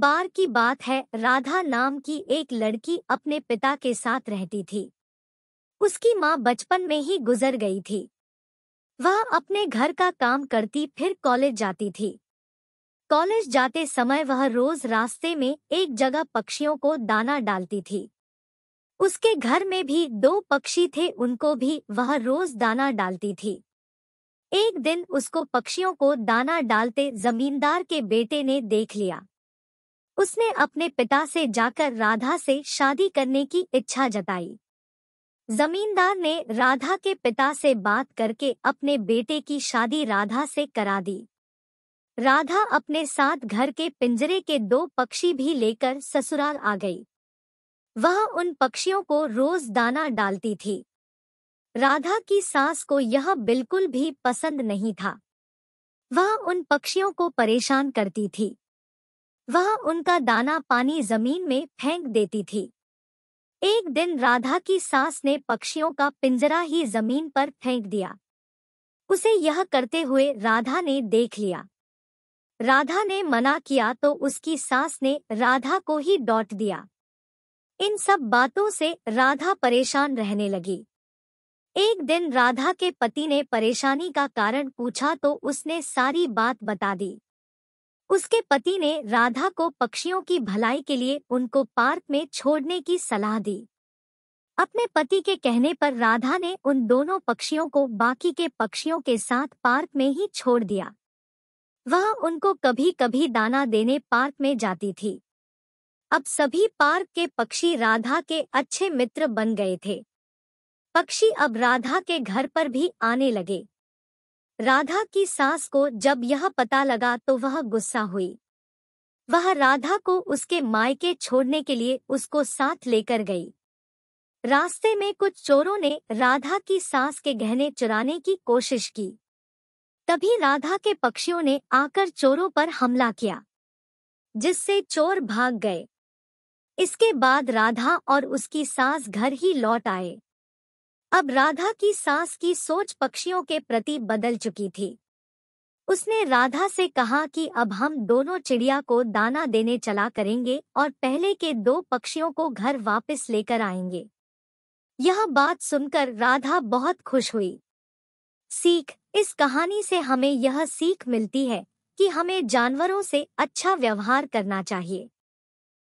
बार की बात है राधा नाम की एक लड़की अपने पिता के साथ रहती थी उसकी माँ बचपन में ही गुजर गई थी वह अपने घर का काम करती फिर कॉलेज जाती थी कॉलेज जाते समय वह रोज रास्ते में एक जगह पक्षियों को दाना डालती थी उसके घर में भी दो पक्षी थे उनको भी वह रोज दाना डालती थी एक दिन उसको पक्षियों को दाना डालते जमींदार के बेटे ने देख लिया उसने अपने पिता से जाकर राधा से शादी करने की इच्छा जताई जमींदार ने राधा के पिता से बात करके अपने बेटे की शादी राधा से करा दी राधा अपने साथ घर के पिंजरे के दो पक्षी भी लेकर ससुराल आ गई वह उन पक्षियों को रोज दाना डालती थी राधा की सास को यह बिल्कुल भी पसंद नहीं था वह उन पक्षियों को परेशान करती थी वह उनका दाना पानी जमीन में फेंक देती थी एक दिन राधा की सास ने पक्षियों का पिंजरा ही जमीन पर फेंक दिया उसे यह करते हुए राधा ने देख लिया राधा ने मना किया तो उसकी सास ने राधा को ही डॉट दिया इन सब बातों से राधा परेशान रहने लगी एक दिन राधा के पति ने परेशानी का कारण पूछा तो उसने सारी बात बता दी उसके पति ने राधा को पक्षियों की भलाई के लिए उनको पार्क में छोड़ने की सलाह दी अपने पति के कहने पर राधा ने उन दोनों पक्षियों को बाकी के पक्षियों के साथ पार्क में ही छोड़ दिया वह उनको कभी कभी दाना देने पार्क में जाती थी अब सभी पार्क के पक्षी राधा के अच्छे मित्र बन गए थे पक्षी अब राधा के घर पर भी आने लगे राधा की सास को जब यह पता लगा तो वह गुस्सा हुई वह राधा को उसके मायके छोड़ने के लिए उसको साथ लेकर गई रास्ते में कुछ चोरों ने राधा की सास के गहने चुराने की कोशिश की तभी राधा के पक्षियों ने आकर चोरों पर हमला किया जिससे चोर भाग गए इसके बाद राधा और उसकी सास घर ही लौट आए अब राधा की सास की सोच पक्षियों के प्रति बदल चुकी थी उसने राधा से कहा कि अब हम दोनों चिड़िया को दाना देने चला करेंगे और पहले के दो पक्षियों को घर वापस लेकर आएंगे यह बात सुनकर राधा बहुत खुश हुई सीख इस कहानी से हमें यह सीख मिलती है कि हमें जानवरों से अच्छा व्यवहार करना चाहिए